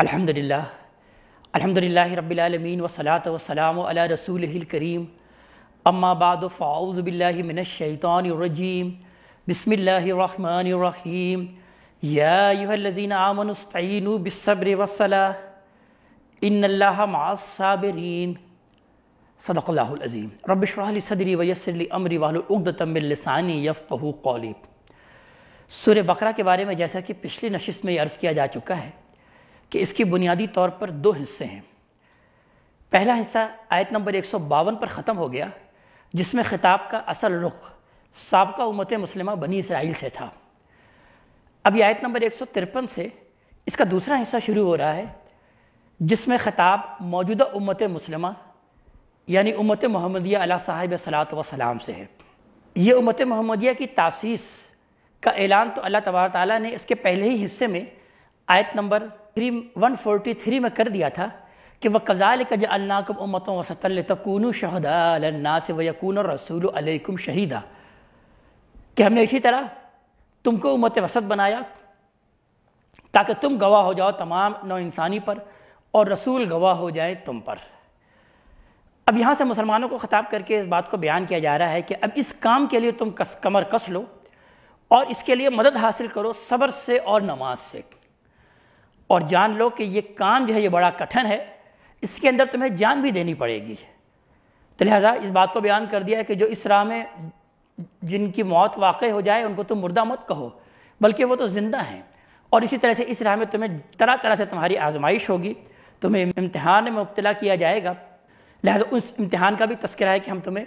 अल्हम्दुलिल्लाह अल्हम्दुलिल्लाह रब्बिलमीन वसलात वसलाम अला रसूल करीम अम्मा बाद फ़ाउज़बिल्लिमिनशैतानरजीम बसमिल्लर याजीन आमनस्तैन बिसब्र वसला इन्साबरीन सदक़ल्लाज़ीम रबशरली सदरी वयसरली अमरी वालतमिलसानी यफ़ू कौली सुर बकरा के बारे में जैसा कि पिछली नशिस में अर्ज़ किया जा चुका है कि इसकी बुनियादी तौर पर दो हिस्से हैं पहला हिस्सा आयत नंबर एक पर ख़त्म हो गया जिसमें ख़िताब का असल रुख सबका उमत मुसलमा बनी इसराइल से था अब आयत नंबर एक से इसका दूसरा हिस्सा शुरू हो रहा है जिसमें ख़िताब मौजूदा उम्मत मुसलमा यानी उम्मत मोहम्मदिया अला साहिब सलात वसलाम से है ये उम्मत महमदिया की तासीस का ऐलान तो अल्लाह तबार ने इसके पहले ही हिस्से में आयत नंबर थ्री वन फोर्टी थ्री में कर दिया था कि वह कज़ाल का जो अल्लाकम उमतों वसतल तकून शहदा से वकून और रसूल अलैकुम शहीदा कि हमने इसी तरह तुमको उमत वसत बनाया ताकि तुम गवाह हो जाओ तमाम नौ इंसानी पर और रसूल गवाह हो जाए तुम पर अब यहाँ से मुसलमानों को ख़ताब करके इस बात को बयान किया जा रहा है कि अब इस काम के लिए तुम कस, कमर कस लो और इसके लिए मदद हासिल करो सब्र से और नमाज से और जान लो कि ये काम जो है ये बड़ा कठिन है इसके अंदर तुम्हें जान भी देनी पड़ेगी तो लिहाजा इस बात को बयान कर दिया है कि जो इस राह में जिनकी मौत वाक़ हो जाए उनको तुम मुर्दा मत कहो बल्कि वो तो ज़िंदा हैं और इसी तरह से इस राह में तुम्हें तरह तरह से तुम्हारी आजमाइश होगी तुम्हें इम्तहान में मुबतला किया जाएगा लिहाजा उस इम्तहान का भी तस्करा है कि हम तुम्हें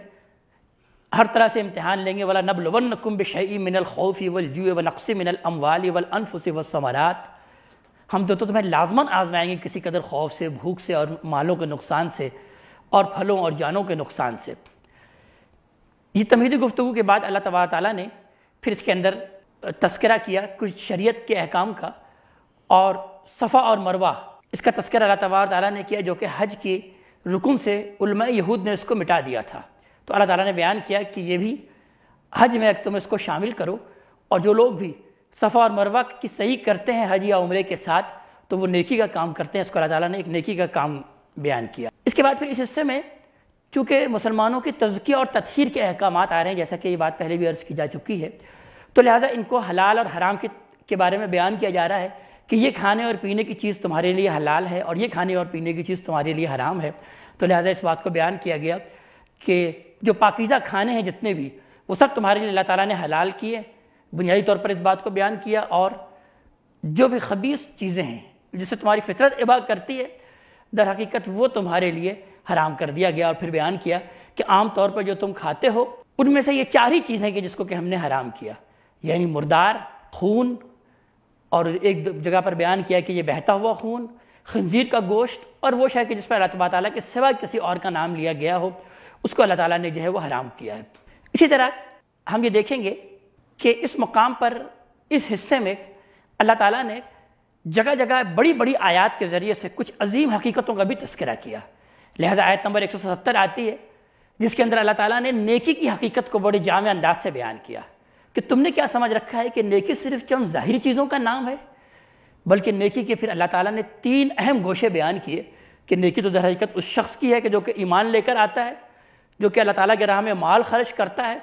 हर तरह से इम्तहान लेंगे वाला नबलवन कुम्ब शई मिनल खौफ़ी वल जुए व नक्सी मिनल अमवाली वल व समरात हम तो, तो तुम्हें लाजमन आजमाएंगे किसी कदर खौफ से भूख से और मालों के नुकसान से और फलों और जानों के नुकसान से ये तमीदी गुफ्तु के बाद अल्लाह तबार ताली ने फिर इसके अंदर तस्करा किया कुछ शरीय के अहकाम का और सफ़ा और मरवा इसका तस्करा अल्लाह तबार ताली ने किया जो कि हज के रुकन से उलमा यहूद ने इसको मिटा दिया था तो अल्लाह ताली ने बयान किया कि ये भी हज में तुम इसको शामिल करो और जो लोग भी सफ़ा और मरवा की सही करते हैं हज या उम्र के साथ तो वो नेकी का काम करते हैं इसको अल्लाह ताला ने एक नेकी का काम बयान किया इसके बाद फिर इस हिस्से में चूँकि मुसलमानों की तजकिया और तथहर के अहकाम आ रहे हैं जैसा कि ये बात पहले भी अर्ज़ की जा चुकी है तो लिहाजा इनको हलाल और हराम के के बारे में बयान किया जा रहा है कि ये खाने और पीने की चीज़ तुम्हारे लिए हलाल है और ये खाने और पीने की चीज़ तुम्हारे लिए हराम है तो लिहाजा इस बात को बयान किया गया कि जो पाकिज़ा खाने हैं जितने भी वो सब तुम्हारे लिए अल्लाह ताला ने हलाल किए बुनियादी तौर पर इस बात को बयान किया और जो भी खबीस चीज़ें हैं जिससे तुम्हारी फितरत इबा करती है दर हकीकत वो तुम्हारे लिए हराम कर दिया गया और फिर बयान किया कि आम तौर पर जो तुम खाते हो उनमें से ये चार ही चीज़ें कि जिसको कि हमने हराम किया यानी मुर्दार खून और एक जगह पर बयान किया कि ये बहता हुआ खून खंजीर का गोश्त और वो शायद जिस पर अल्लाह ताली के सिवा किसी और का नाम लिया गया हो उसको अल्लाह ताली ने जो है वो हराम किया है इसी तरह हम ये देखेंगे कि इस मुकाम पर इस हिस्से में अल्लाह ताला ने जगह जगह बड़ी बड़ी आयात के ज़रिए से कुछ अजीम हकीकतों का भी तस्करा किया लिहाजा आयत नंबर 170 आती है जिसके अंदर अल्लाह ताला ने नेकी की हकीकत को बड़े जाम अंदाज से बयान किया कि तुमने क्या समझ रखा है कि नेकी सिर्फ चंद ज़ाहरी चीज़ों का नाम है बल्कि नेकी के फिर अल्लाह ताला ने तीन अहम गोशे बयान किए कि नेकी तो दरहकीकत उस शख्स की है कि जो कि ईमान लेकर आता है जो कि अल्लाह ताला के राह में माल खर्च करता है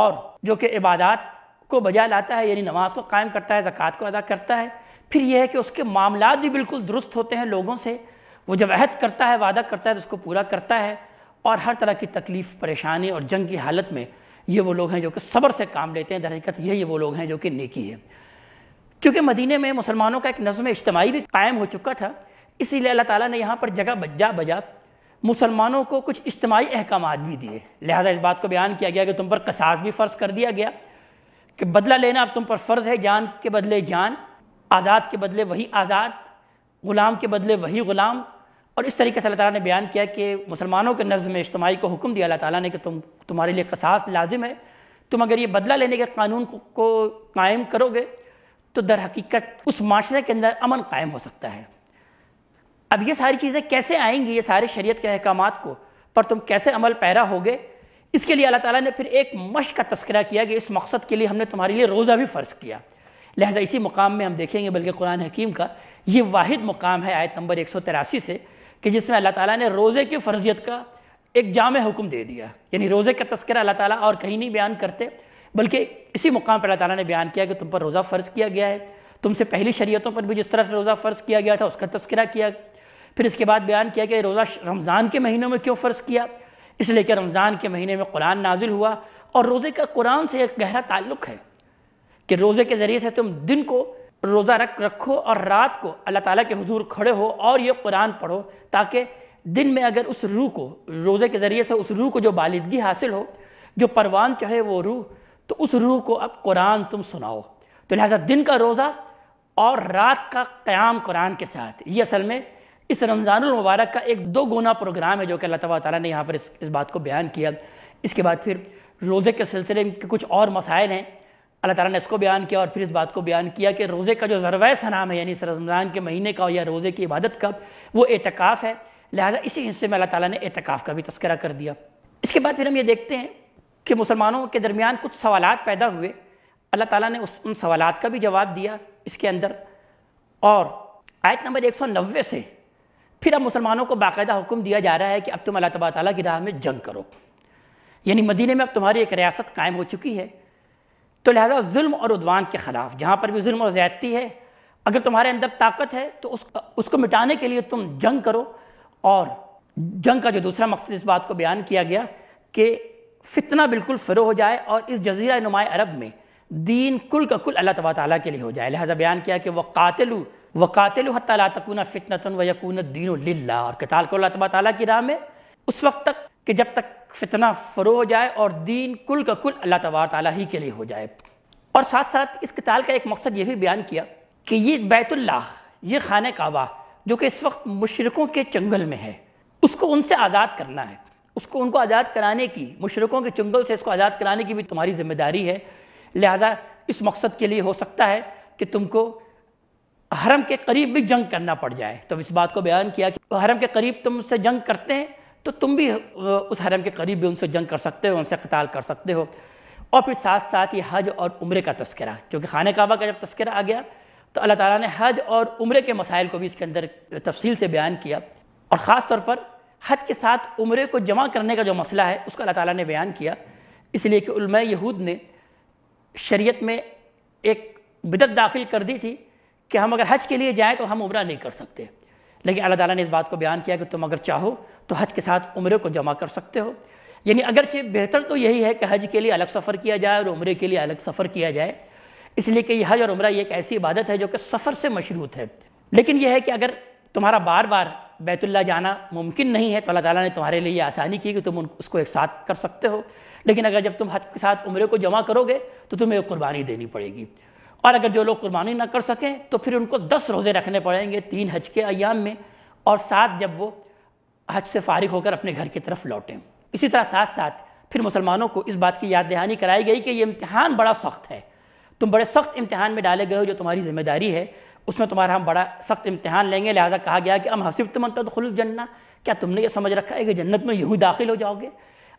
और जो कि इबादत को बजा लाता है यानी नमाज को कायम करता है ज़क़़त को अदा करता है फिर यह है कि उसके मामला भी बिल्कुल दुरुस्त होते हैं लोगों से वो जब अहद करता है वादा करता है तो उसको पूरा करता है और हर तरह की तकलीफ़ परेशानी और जंग की हालत में ये वो लोग हैं जो कि सब्र से काम लेते हैं दरहकीकत ये वो लोग हैं जो कि नेकी है चूँकि मदीने में मुसलमानों का एक नज़म इज्तमाही भी कायम हो चुका था इसीलिए अल्लाह ताला ने यहाँ पर जगह बजा बजा मुसलमानों को कुछ इज्तमाही अहकाम भी दिए लिहाजा इस बात को बयान किया गया कि तुम पर कसास भी फ़र्ज़ कर दिया गया कि बदला लेना अब तुम पर फ़र्ज़ है जान के बदले जान आज़ाद के बदले वही आज़ाद ग़ुलाम के बदले वही ग़ुलाम और इस तरीके से अल्लाह ताला ने बयान किया कि मुसलमानों के नज़म इज्तमाही को हुक्म दिया अल्लाह ताला ने कि तुम तुम्हारे लिए कसास लाजिम है तुम अगर ये बदला लेने के कानून को, को कायम करोगे तो दर हकीकत उस माशरे के अंदर अमन कायम हो सकता है अब ये सारी चीज़ें कैसे आएंगी ये सारे शरीयत के अहकाम को पर तुम कैसे अमल पैरा होगे इसके लिए अल्लाह ताला ने फिर एक मश का तस्करा किया कि इस मकसद के लिए हमने तुम्हारे लिए रोज़ा भी फ़र्ज़ किया लिहाजा इसी मुकाम में हम देखेंगे बल्कि कुरान हकीम का ये वाहिद मुकाम है आयत नंबर एक सौ तिरासी से कि जिसमें अल्लाह ताला ने रोज़े की फ़र्जियत का एक जाम हुक्म दे दिया यानी रोज़े का तस्करा अल्लाह ताला और कहीं नहीं बयान करते बल्कि इसी मुकाम पर अल्लाह ताला ने बयान किया कि तुम पर रोज़ा फ़र्ज़ किया गया है तुमसे पहली शरीयतों पर भी जिस तरह से रोज़ा फ़र्ज़ किया गया था उसका तस्करा किया फिर इसके बाद बयान किया कि रोज़ा रमज़ान के महीनों में क्यों फ़र्ज़ किया इसलिए कि रमज़ान के महीने में कुरान नाजिल हुआ और रोज़े का कुरान से एक गहरा ताल्लुक है कि रोज़े के ज़रिए से तुम दिन को रोज़ा रख रखो और रात को अल्लाह ताला के हुजूर खड़े हो और ये कुरान पढ़ो ताकि दिन में अगर उस रूह को रोज़े के ज़रिए से उस रूह को जो बालिदगी हासिल हो जो परवान चढ़े वो रूह तो उस रूह को अब कुरान तुम सुनाओ तो लिहाजा दिन का रोज़ा और रात का क़्याम कुरान के साथ ये असल में इस रमज़ानुल मुबारक का एक दो गुना प्रोग्राम है जो कि अल्लाह ताली ने यहाँ पर इस, इस बात को बयान किया इसके बाद फिर रोज़े के सिलसिले के कुछ और मसाइल हैं अल्लाह ताला ने इसको बयान किया और फिर इस बात को बयान किया कि रोज़े का जो ज़रवा सनाम है यानी इस रमज़ान के महीने का या रोज़े की इबादत का वो एतकाफ़ है लिहाजा इसी हिस्से में अल्लाह ताला ने एतकाफ़ का भी तस्करा कर दिया इसके बाद फिर हम ये देखते हैं कि मुसलमानों के दरमियान कुछ सवाल पैदा हुए अल्लाह ताला ने उस उन सवाल का भी जवाब दिया इसके अंदर और आयत नंबर एक सौ नब्बे से फिर अब मुसलमानों को बाकायदा हुक्म दिया जा रहा है कि अब तुम अल्लाह तबा तला की राह में जंग करो यानी मदीने में अब तुम्हारी एक रियासत कायम हो चुकी है तो लिहाजा जुल्म और उद्वान के ख़िलाफ़ जहाँ पर भी जुल्म और ज़्यादती है अगर तुम्हारे अंदर ताकत है तो उस उसको मिटाने के लिए तुम जंग करो और जंग का जो दूसरा मकसद इस बात को बयान किया गया कि फितना बिल्कुल फ़रो हो जाए और इस जजीरा नुमाय अरब में दीन कुल का कुल अल्लाह तबा के लिए हो जाए लिहाजा बयान किया कि वह कातिलू तला तकून फ़ितनतन व यकून दीन और कताल को अल्लाह तबाली की राह में उस वक्त तक कि जब तक फितना फ़रो हो जाए और दीन कुल का कुल अल्लाह तबार तला ही के लिए हो जाए और साथ साथ इस कताल का एक मकसद यह भी बयान किया कि ये बैतुल्ला ये खान काबा जो कि इस वक्त मुशरकों के चंगल में है उसको उनसे आज़ाद करना है उसको उनको आज़ाद कराने की मशरकों के चंगल से इसको आज़ाद कराने की भी तुम्हारी जिम्मेदारी है लिहाजा इस मकसद के लिए हो सकता है कि तुमको हरम के करीब भी जंग करना पड़ जाए तो इस बात को बयान किया कि हरम के करीब तुमसे जंग करते हैं तो तुम भी उस हरम के करीब भी उनसे जंग कर सकते हो उनसे कताल कर सकते हो और फिर साथ साथ ये हज और उम्र का तस्करा क्योंकि खान काबा का जब तस्करा आ गया तो अल्लाह ताला ने हज और उम्र के मसाइल को भी इसके अंदर तफसील से बयान किया और ख़ास तौर पर हज के साथ उम्र को जमा करने का जो मसला है उसको अल्लाह ताला ने बयान किया इसलिए कि उलमा यहूद ने शरीयत में एक बिदत दाखिल कर दी थी कि हम अगर हज के लिए जाएँ तो हम उम्र नहीं कर सकते लेकिन अल्लाह ताला ने इस बात को बयान किया कि तुम अगर चाहो तो हज के साथ उम्र को जमा कर सकते हो यानी अगरचे बेहतर तो यही है कि हज के लिए अलग सफ़र किया जाए और उम्र के लिए अलग सफ़र किया जाए इसलिए कि यह हज और उम्र ये एक ऐसी इबादत है जो कि सफ़र से मशरूत है लेकिन यह है कि अगर तुम्हारा बार बार बैतुल्ला जाना मुमकिन नहीं है तो अल्लाह ताला ने तुम्हारे लिए आसानी की कि तुम उसको एक साथ कर सकते हो लेकिन अगर जब तुम हज के साथ उम्र को जमा करोगे तो तुम्हें कुर्बानी देनी पड़ेगी और अगर जो लोग कुर्बानी ना कर सकें तो फिर उनको दस रोज़े रखने पड़ेंगे तीन हज के अयाम में और साथ जब वो हज से फारिग होकर अपने घर की तरफ लौटें इसी तरह साथ साथ फिर मुसलमानों को इस बात की याद दहानी कराई गई कि ये इम्तहान बड़ा सख्त है तुम बड़े सख्त इम्तहान में डाले गए हो जो तुम्हारी जिम्मेदारी है उसमें तुम्हारा हम बड़ा सख्त इम्तहान लेंगे लिहाजा कहा गया कि हम हसीब तुम खुल जन्ना क्या तुमने ये समझ रखा है कि जन्नत में यूँ दाखिल हो जाओगे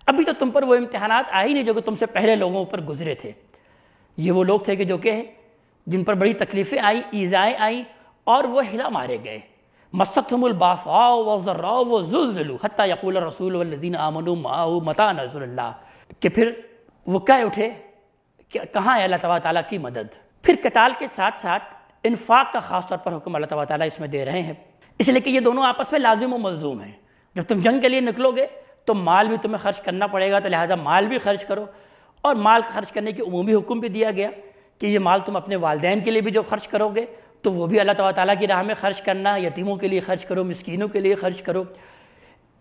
अभी तो तुम पर वो इम्तहान आ ही नहीं जो कि तुमसे पहले लोगों पर गुजरे थे ये वो लोग थे कि जो कि जिन पर बड़ी तकलीफ़ें आई ईज़ाएँ आई और वह हिला मारे गए मसतमबाफ़ा वर्रा वजुलू हती यकूल रसूल वल्लिन मता नजरल्ला कि फिर वो कह उठे कि कहाँ है अल्लाह तबा की मदद फिर कताल के साथ साथ इन्फाक का ख़ास तौर पर हुक्म अल्लाह तबा इसमें दे रहे हैं इसलिए कि ये दोनों आपस में लाजिम व मलजूम हैं जब तुम जंग के लिए निकलोगे तो माल भी तुम्हें खर्च करना पड़ेगा तो लिहाजा माल भी खर्च करो और माल खर्च करने की अमूमी हुक्म भी दिया गया कि ये माल तुम अपने वालदेन के लिए भी जो खर्च करोगे तो वो भी अल्लाह ताली की राह में खर्च करना यतीमों के लिए खर्च करो मिसकीनों के लिए खर्च करो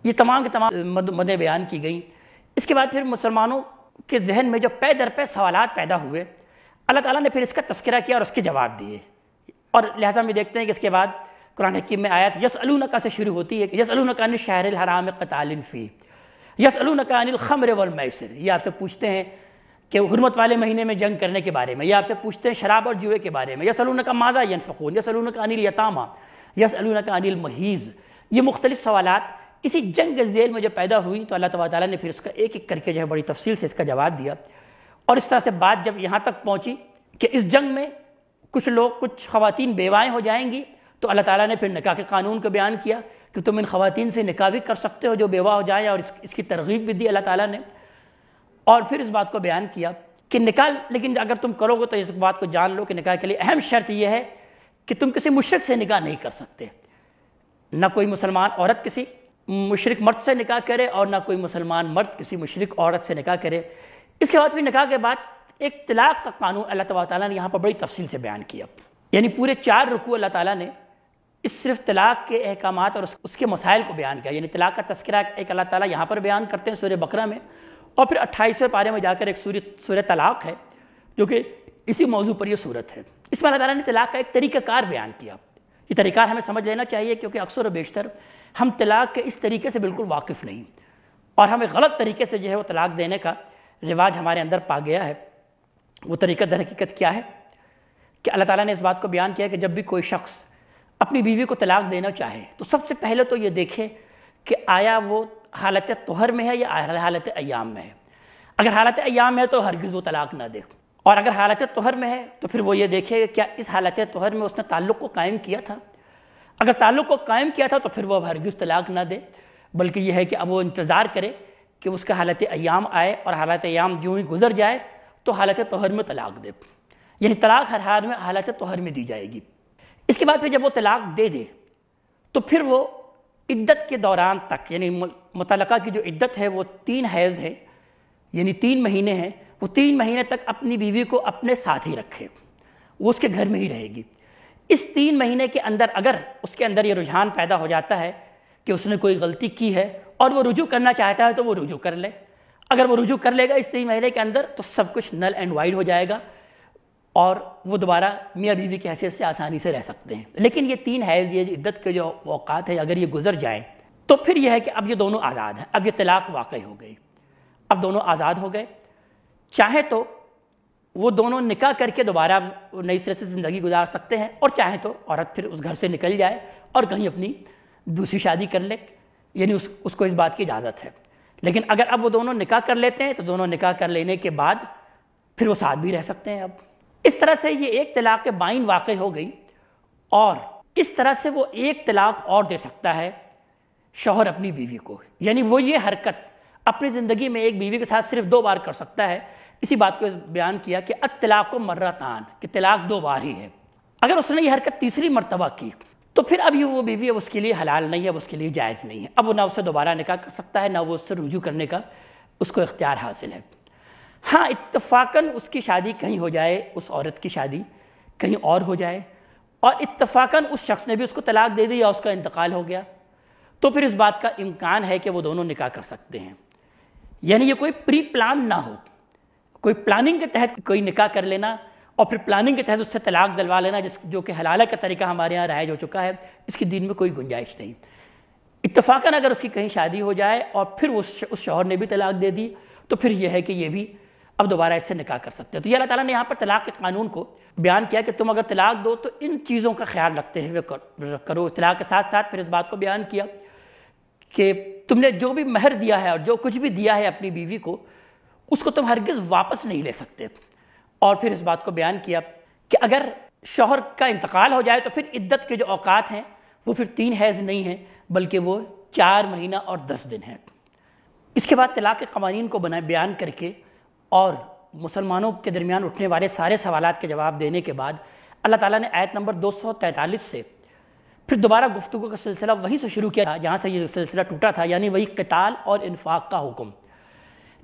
ये तमाम के तमाम मदें बयान की गई इसके बाद फिर मुसलमानों के जहन में जो पे दर पे सवाल पैदा हुए अल्लाह ताला ने फिर इसका तस्करा किया और उसके जवाब दिए और लिहाजा में देखते हैं कि इसके बाद कुरान हकीम में आयत यस अलूनका से शुरू होती है कि यस अलूनका शहर हराम कतालिन फ़ी यस अलूनका अनिल खमर वलमैसर ये आपसे पूछते हैं कि हरमत वाले महीने में जंग करने के बारे में या आपसे पूछते हैं शराब और जुए के बारे में या सलून का मादा फ़कून या सलून का अनिल यतामा या सलून का अनिल महीज़ ये मुख्तलि सवाल इसी जंग जेल में जब पैदा हुई तो अल्लाह तबाला ने फिर उसका एक एक करके जो है बड़ी तफसील से इसका जवाब दिया और इस तरह से बात जब यहाँ तक पहुँची कि इस जंग में कुछ लोग कुछ खातन बेवाएँ हो जाएंगी तो अल्लाह ताली ने फिर निका के कानून को बयान किया कि तुम इन खातन से निका भी कर सकते हो जो बेवा हो जाए और इस, इसकी तरगीब भी दी अल्लाह ताली ने और फिर इस बात को बयान किया कि निकाह लेकिन अगर तुम करोगे तो इस बात को जान लो कि निकाह के लिए अहम शर्त यह है कि तुम किसी मुशरक से निकाह नहीं कर सकते ना कोई मुसलमान औरत किसी मुशरक मर्द से निकाह करे और ना कोई मुसलमान मर्द किसी मुशरक औरत से निकाह करे इसके बाद भी निकाह के बाद एक तलाक का कानून अल्लाह तबारा ने यहाँ पर बड़ी तफसील से बयान किया यानी पूरे चार रुकू अल्लाह ताली ने इस सिर्फ तलाक के अहकाम और उसके मसाइल को बयान किया यानी तलाक का तस्करा एक अल्लाह ताली यहाँ पर बयान करते हैं सूर्य बकरा में और फिर अट्ठाईसवें पारे में जाकर एक सूर्य सूर्य तलाक है जो कि इसी मौजू पर यह सूरत है इसमें अल्लाह तला ने तलाक का एक तरीक़ाकार बयान किया ये तरीक़ार हमें समझ लेना चाहिए क्योंकि अक्सर बेशतर हम तलाक के इस तरीके से बिल्कुल वाकिफ़ नहीं और हमें गलत तरीके से जो है वो तलाक देने का रिवाज हमारे अंदर पा गया है वो तरीका दर हकीकत क्या है कि अल्लाह ताला ने इस बात को बयान किया कि जब भी कोई शख्स अपनी बीवी को तलाक देना चाहे तो सबसे पहले तो ये देखे कि आया वो हालत तोहर में है या हालत अयाम में है अगर हालत अयाम है तो हरगिज़ वो तलाक ना दे और अगर हालत तोहर में है तो फिर वो ये देखे क्या इस हालत तोहर में उसने ताल्लुक़ को कायम किया था अगर ताल्लुक़ को कायम किया था तो फिर वो अब हरगिज़ तलाक ना दे बल्कि यह है कि अब वो इंतज़ार करे कि उसका हालत अयाम आए और हालत अयाम जो ही गुजर जाए तो हालत तोहर में तलाक दे यानी तलाक हर हाल में हालत तोहर में दी जाएगी इसके बाद फिर जब वो तलाक दे दे तो फिर वो इद्दत के दौरान तक यानी मुतलका की जो इद्दत है वो तीन हैज़ है यानी तीन महीने हैं वो तीन महीने तक अपनी बीवी को अपने साथ ही रखे वो उसके घर में ही रहेगी इस तीन महीने के अंदर अगर उसके अंदर ये रुझान पैदा हो जाता है कि उसने कोई गलती की है और वो रुजू करना चाहता है तो वो रुजू कर ले अगर वो रुजू कर लेगा इस तीन महीने के अंदर तो सब कुछ नल एंड वाइड हो जाएगा और वो दोबारा मियाँ बीवी की हैसियत से आसानी से रह सकते हैं लेकिन ये तीन हैज़ ये इद्दत के जो अवकात है अगर ये गुजर जाए तो फिर यह है कि अब ये दोनों आज़ाद हैं अब ये तलाक वाकई हो गई अब दोनों आज़ाद हो गए चाहे तो वो दोनों निकाह करके दोबारा नई सिरे से ज़िंदगी गुजार सकते हैं और चाहे तो औरत फिर उस घर से निकल जाए और कहीं अपनी दूसरी शादी कर ले यानी उस उसको इस बात की इजाज़त है लेकिन अगर अब वो दोनों निकाह कर लेते हैं तो दोनों निकाह कर लेने के बाद फिर वो साथ भी रह सकते हैं अब इस तरह से ये एक तलाक के बाइन वाकई हो गई और इस तरह से वो एक तलाक और दे सकता है शोहर अपनी बीवी को यानी वो ये हरकत अपनी ज़िंदगी में एक बीवी के साथ सिर्फ दो बार कर सकता है इसी बात को बयान किया कि अतलाक को तान कि तलाक दो बार ही है अगर उसने ये हरकत तीसरी मरतबा की तो फिर अभी वो बीवी अब उसके लिए हलाल नहीं है अब उसके लिए जायज़ नहीं है अब वो ना उससे दोबारा निकाह कर सकता है ना वो उससे रुजू करने का उसको इख्तियार हासिल है हाँ इतफाकन उसकी शादी कहीं हो जाए उस औरत की शादी कहीं और हो जाए और इतफाकन उस शख्स ने भी उसको तलाक दे दी या उसका इंतकाल हो गया तो फिर इस बात का इम्कान है कि वो दोनों निकाह कर सकते हैं यानी ये कोई प्री प्लान ना हो कोई प्लानिंग के तहत कोई निकाह कर लेना और फिर प्लानिंग के तहत उससे तलाक दिलवा लेना जिस जो कि हलाला का तरीका हमारे यहाँ राइज हो चुका है इसकी दिन में कोई गुंजाइश नहीं इतफाक़न अगर उसकी कहीं शादी हो जाए और फिर उस उस शौहर ने भी तलाक दे दी तो फिर यह है कि यह भी अब दोबारा इससे निकाह कर सकते हो तो ये अल्लाह ताला ने यहाँ पर तलाक के कानून को बयान किया कि तुम अगर तलाक दो तो इन चीज़ों का ख्याल रखते हुए करो तलाक के साथ साथ फिर इस बात को बयान किया कि तुमने जो भी महर दिया है और जो कुछ भी दिया है अपनी बीवी को उसको तुम हरगिज़ वापस नहीं ले सकते और फिर इस बात को बयान किया कि अगर शोहर का इंतकाल हो जाए तो फिर इद्दत के जो औकात हैं वो फिर तीन हैज़ नहीं हैं बल्कि वो चार महीना और दस दिन है इसके बाद तलाक के कवानीन को बना बयान करके और मुसलमानों के दरमियान उठने वाले सारे सवाल के जवाब देने के बाद अल्लाह ताला ने आयत नंबर 243 से फिर दोबारा गुफ्तु का सिलसिला वहीं से शुरू किया था जहाँ से ये सिलसिला टूटा था यानी वही कताल और इन्फाक का हुक्म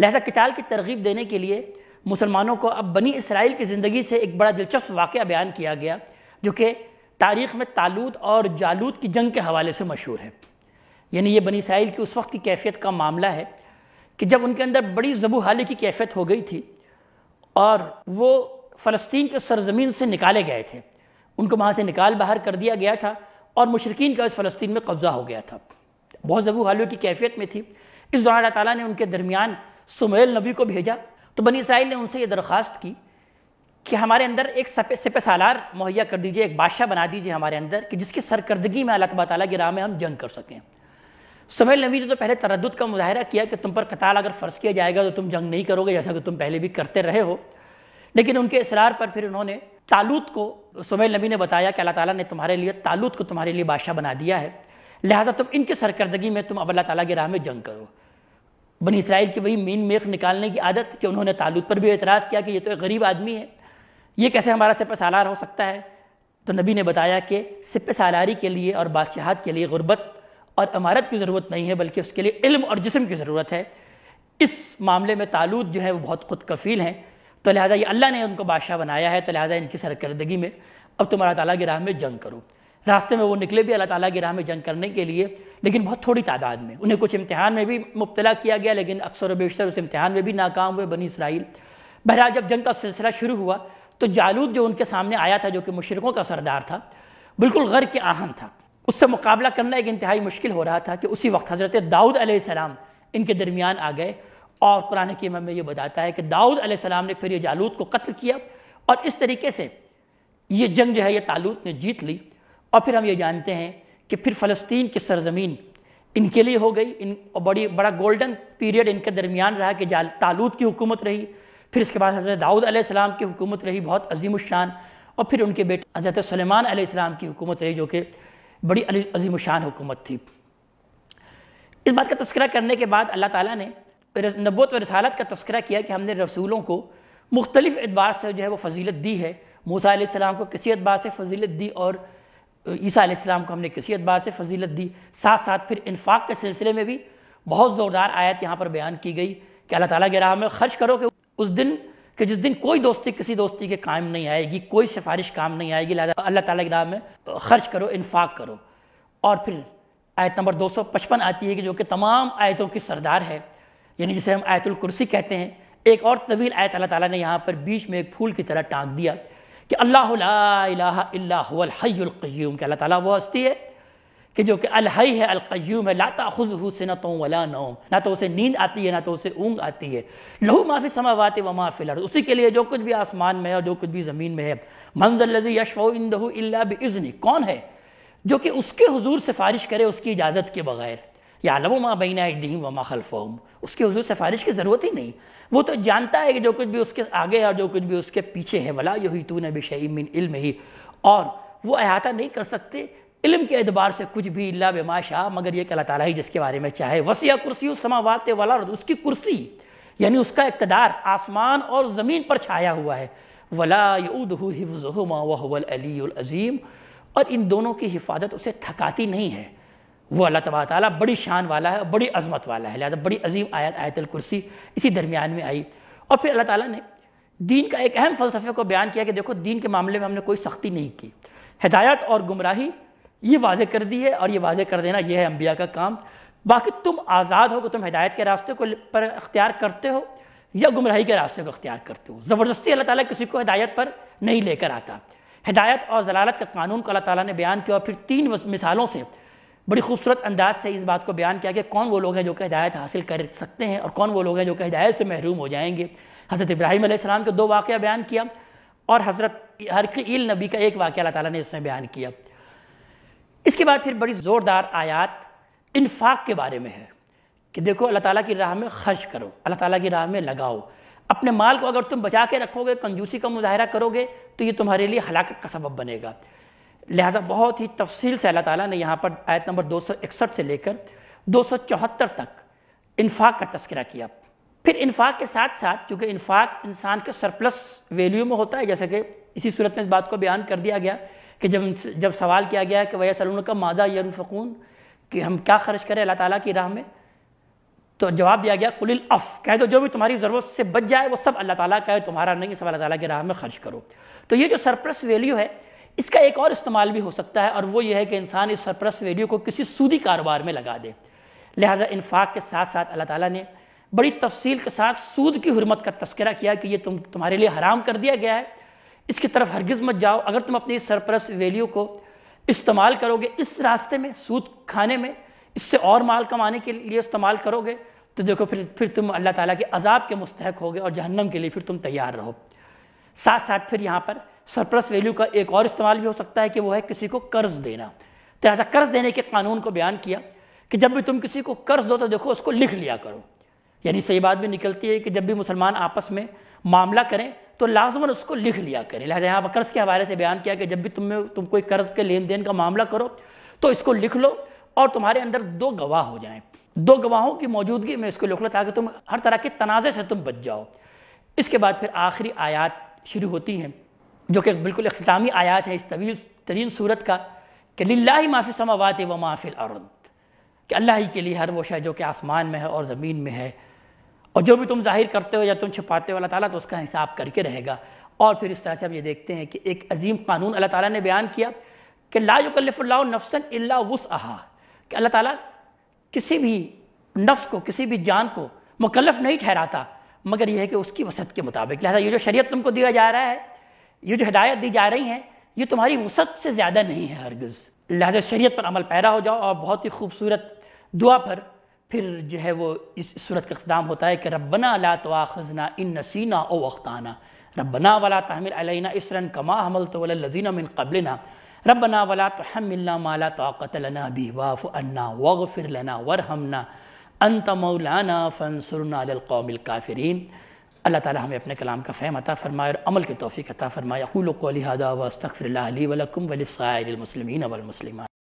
लिहाजा कताल की तरगीब देने के लिए मुसलमानों को अब बनी इसराइल की ज़िंदगी से एक बड़ा दिलचस्प वाक़ बयान किया गया जो कि तारीख़ में तालूद और जालूद की जंग के हवाले से मशहूर है यानी ये बनी इसराइल की उस वक्त की कैफियत का मामला है कि जब उनके अंदर बड़ी जबू हाली की कैफियत हो गई थी और वो फ़लस्तीन के सरजमीन से निकाले गए थे उनको वहाँ से निकाल बाहर कर दिया गया था और मुशरकिन का इस फ़लस्तीन में कब्ज़ा हो गया था बहुत जबू हालियों की कैफियत में थी इस दौरान अल्लाह ताली ने उनके दरमियान सुमेल नबी को भेजा तो बनी इसराइल ने उनसे ये दरख्वास्त की कि हमारे अंदर एक सपे सपे सालार मुहैया कर दीजिए एक बादशाह बना दीजिए हमारे अंदर कि जिसकी सरकर्दगी में अल्लाह तबारा की राह में हम जंग कर सकें सुहेल नबी ने तो पहले तरद का मुजाहरा किया कि तुम पर कताल अगर फ़र्ज किया जाएगा तो तुम जंग नहीं करोगे जैसा कि तुम पहले भी करते रहे हो लेकिन उनके इसरार पर फिर उन्होंने तालूत को सुहेल नबी ने बताया कि अल्लाह ताला ने तुम्हारे लिए तालूत को तुम्हारे लिए बादशाह बना दिया है लिहाजा तुम इनके सरकर्दगी में तुम अब अल्लाह ताली के राह में जंग करो बनी इसराइल की वही मीन मेख निकालने की आदत कि उन्होंने तालूत पर भी एतराज़ किया कि ये तो एक गरीब आदमी है ये कैसे हमारा सिप सालार हो सकता है तो नबी ने बताया कि सिप सालारी के लिए और बादशाहत के लिए ग़ुरबत और इमारत की ज़रूरत नहीं है बल्कि उसके लिए इल्म और जिसम की ज़रूरत है इस मामले में तालूद जो है वो बहुत खुद कफील हैं तो लिहाजा ये अल्लाह ने उनको बादशाह बनाया है तो लिहाजा इनकी सरकर्दगी में अब तुम अल्लाह ताली की राह में जंग करो रास्ते में वो निकले भी अल्लाह ताली की राह में जंग करने के लिए लेकिन बहुत थोड़ी तादाद में उन्हें कुछ इम्तहान में भी मुबतला किया गया लेकिन अक्सर बेशतर उस इम्तहान में भी नाकाम हुए बनी इसराइल बहरहाल जब जंग का सिलसिला शुरू हुआ तो जालूद जो उनके सामने आया था जो कि मुशरकों का सरदार था बिल्कुल गर के आहम था उससे मुकाबला करना एक इंतहाई मुश्किल हो रहा था कि उसी वक्त हज़रत दाऊद अलैहिस्सलाम इनके दरमियान आ गए और कुरान की में ये बताता है कि दाऊद अलैहिस्सलाम ने फिर ये जालूद को कत्ल किया और इस तरीके से ये जंग जो है ये तालूत ने जीत ली और फिर हम ये जानते हैं कि फिर फ़लस्तीन की सरजमीन इनके लिए हो गई इन बड़ी बड़ा गोल्डन पीरियड इनके दरमियान रहा कि तालूत की हुकूमत रही फिर इसके बाद हज़रत दाऊद अलैहिस्सलाम की हुकूमत रही बहुत अजीम शान और फिर उनके बेटे हज़रत सलेमान अलैहिस्सलाम की हुकूमत रही जो कि बड़ी अजीम शान हुकूमत थी इस बात का तस्करा करने के बाद अल्लाह ताला ने नबोत व रसालत का तस्करा किया कि हमने रसूलों को मुख्तलिफ एतबार से जो है वो फजीलत दी है मूसा आसमाम को किसी एतबार से फजीलत दी और ईसा आसमाम को हमने किसी एतबार से फजीलत दी साथ साथ फिर इन्फाक के सिलसिले में भी बहुत ज़ोरदार आयत यहाँ पर बयान की गई कि अल्लाह ताला के राह में खर्च करो कि उस दिन कि जिस दिन कोई दोस्ती किसी दोस्ती के काम नहीं आएगी कोई सिफारिश काम नहीं आएगी लिहाजा अल्लाह ताला के नाम में तो खर्च करो इन्फाक करो और फिर आयत नंबर 255 आती है कि जो कि तमाम आयतों की सरदार है यानी जिसे हम आयतुल कुर्सी कहते हैं एक और तवील आयत अल्लाह ताला ने यहाँ पर बीच में एक फूल की तरह टाँग दिया कि अल्लाह ला इलाहा इल्ला हुवल हय्युल के अल्लाह ताला वो हस्ती है कि जो कि अलहई है अलकयूम है लाता खुज हुसनत वला नौम ना तो उसे नींद आती है ना तो उसे ऊँग आती है लहू माफी समावात व माफिल उसी के लिए जो कुछ भी आसमान में है और जो कुछ भी ज़मीन में है मंजर लजी यशफ़ इंदहू बज़नी कौन है जो कि उसके हजूर सिफारिश करे उसकी इजाज़त के बगैर या आलम माँ बैना दहीम वमा खलफ़ोम उसके हजूर सिफारिश की ज़रूरत ही नहीं वो तो जानता है कि जो कुछ भी उसके आगे और जो कुछ भी उसके पीछे है वला यही तू नबी शहीमिन इल्म ही और वो अहाता नहीं कर सकते इलम के एतबार से कुछ भी इला बेमाशाह मगर ये अल्लाह ताली ही जिसके बारे में चाहे वसिया कुर्सी उस समा वाते वाला और उसकी कुर्सी यानी उसका इकतदार आसमान और ज़मीन पर छाया हुआ है वला हिफ्ज़ुमा वहवल अलीज़ीम और इन दोनों की हिफाजत उसे थकाती नहीं है वो अल्लाह तबा ताली बड़ी शान वाला है बड़ी अजमत वाला है लिहाजा बड़ी अजीम आयत आयतल कुर्सी इसी दरमियान में आई और फिर अल्लाह ताली ने दीन का एक अहम फ़लसफे को बयान किया कि देखो दीन के मामले में हमने कोई सख्ती नहीं की हिदायत और गुमराही ये वाजे कर दी है और ये वाजह कर देना यह है अम्बिया का काम बाकी तुम आज़ाद हो कि तुम हिदायत के रास्ते को पर अख्तियार करते हो या गुमराही के रास्ते को अख्तियार करते हो ज़बरदस्ती अल्लाह ताला किसी को हिदायत पर नहीं लेकर आता हिदायत और जलालत का कानून को अल्लाह ताला ने बयान किया और फिर तीन मिसालों से बड़ी खूबसूरत अंदाज से इस बात को बयान किया कि कौन वो लोग हैं जो कि हिदायत हासिल कर सकते हैं और कौन वो लोग हैं जो कि हिदायत से महरूम हो जाएंगे हज़रत इब्राहिम आसमाम के दो वाक़ बयान किया और हज़रत हरकील नबी का एक वाक़ अल्लाह ताला ने इसमें बयान किया इसके बाद फिर बड़ी ज़ोरदार आयात इन्फाक के बारे में है कि देखो अल्लाह ताला की राह में खर्च करो अल्लाह ताला की राह में लगाओ अपने माल को अगर तुम बचा के रखोगे कंजूसी का मुजाहरा करोगे तो ये तुम्हारे लिए हलाकत का सबब बनेगा लिहाजा बहुत ही तफसील से अल्लाह ताला ने यहाँ पर आयत नंबर 261 से लेकर 274 तक इन्फाक का तस्करा किया फिर इन्फाक के साथ साथ चूँकि इन्फाक इंसान के सरप्लस वैल्यू में होता है जैसे कि इसी सूरत में इस बात को बयान कर दिया गया कि जब जब सवाल किया गया कि वह सलून का मादा यनफ़ून कि हम क्या खर्च करें अल्लाह ताला की राह में तो जवाब दिया गया कुलिल अफ़ कह दो जो भी तुम्हारी ज़रूरत से बच जाए वो सब अल्लाह ताला का है तुम्हारा नहीं सब अल्लाह ताला की राह में खर्च करो तो ये जो सरप्रस वैल्यू है इसका एक और इस्तेमाल भी हो सकता है और वो ये है कि इंसान इस सरप्रस वैल्यू को किसी सूदी कारोबार में लगा दे लिहाजा इनफाक़ के साथ साथ अल्लाह ताली ने बड़ी तफसील के साथ सूद की हरमत का तस्करा किया कि ये तुम तुम्हारे लिए हराम कर दिया गया है इसकी तरफ हरगिज़ मत जाओ अगर तुम अपनी सरपरस वैल्यू को इस्तेमाल करोगे इस रास्ते में सूद खाने में इससे और माल कमाने के लिए इस्तेमाल करोगे तो देखो फिर फिर तुम अल्लाह ताला के अजाब के मुस्तक होगे और जहन्नम के लिए फिर तुम तैयार रहो साथ साथ फिर यहाँ पर सरप्रस वैल्यू का एक और इस्तेमाल भी हो सकता है कि वो है किसी को कर्ज देना लिहाजा तो कर्ज देने के कानून को बयान किया कि जब भी तुम किसी को कर्ज दो तो देखो उसको लिख लिया करो यानी सही बात भी निकलती है कि जब भी मुसलमान आपस में मामला करें तो लाजमन उसको लिख लिया करें लिहाजा यहाँ पर कर्ज के हवाले से बयान किया कि जब भी तुम तुम कोई कर्ज के लेन देन का मामला करो तो इसको लिख लो और तुम्हारे अंदर दो गवाह हो जाएं दो गवाहों की मौजूदगी में इसको लिख लो ताकि तुम हर तरह के तनाज़े से तुम बच जाओ इसके बाद फिर आखिरी आयात शुरू होती हैं जो कि बिल्कुल अख्तामी आयात है इस तवील तरीन सूरत का कि ही माफी समावत व माफिल अरुद कि अल्लाह ही के लिए हर वो शह जो कि आसमान में है और ज़मीन में है और जो भी तुम जाहिर करते हो या तुम छुपाते हो अल्लाह ताला तो उसका हिसाब करके रहेगा और फिर इस तरह से हम ये देखते हैं कि एक अजीम कानून अल्लाह ताला ने बयान किया कि ला युकल्ला नफसन अल्ला वस आहा कि अल्लाह ताला किसी भी नफ्स को किसी भी जान को मुकलफ नहीं ठहराता मगर यह है कि उसकी वसत के मुताबिक लिहाजा ये जो शरीयत तुमको दिया जा रहा है ये जो हिदायत दी जा रही हैं ये तुम्हारी वसत से ज़्यादा नहीं है हरगज़ लिहाजा शरीयत पर अमल पैरा हो जाओ और बहुत ही खूबसूरत दुआ पर پھر جو ہے وہ اس صورت کا اختتام ہوتا ہے کہ ربنا لا تواخذنا ان نسینا او اختانا ربنا ولا تحمل علینا اسرن کما حملت وللذین من قبلنا ربنا ولا تحملنا ما لا طاقت لنا بی واف انا واغفر لنا ورحمنا انت مولانا فانصرنا للقوم الكافرین اللہ تعالی ہمیں اپنے کلام کا فہم عطا فرمائے اور عمل کی توفیق عطا فرمائے اقول قولی هذا واستغفر اللہ لی ولکم وللسائر المسلمین والمسلمات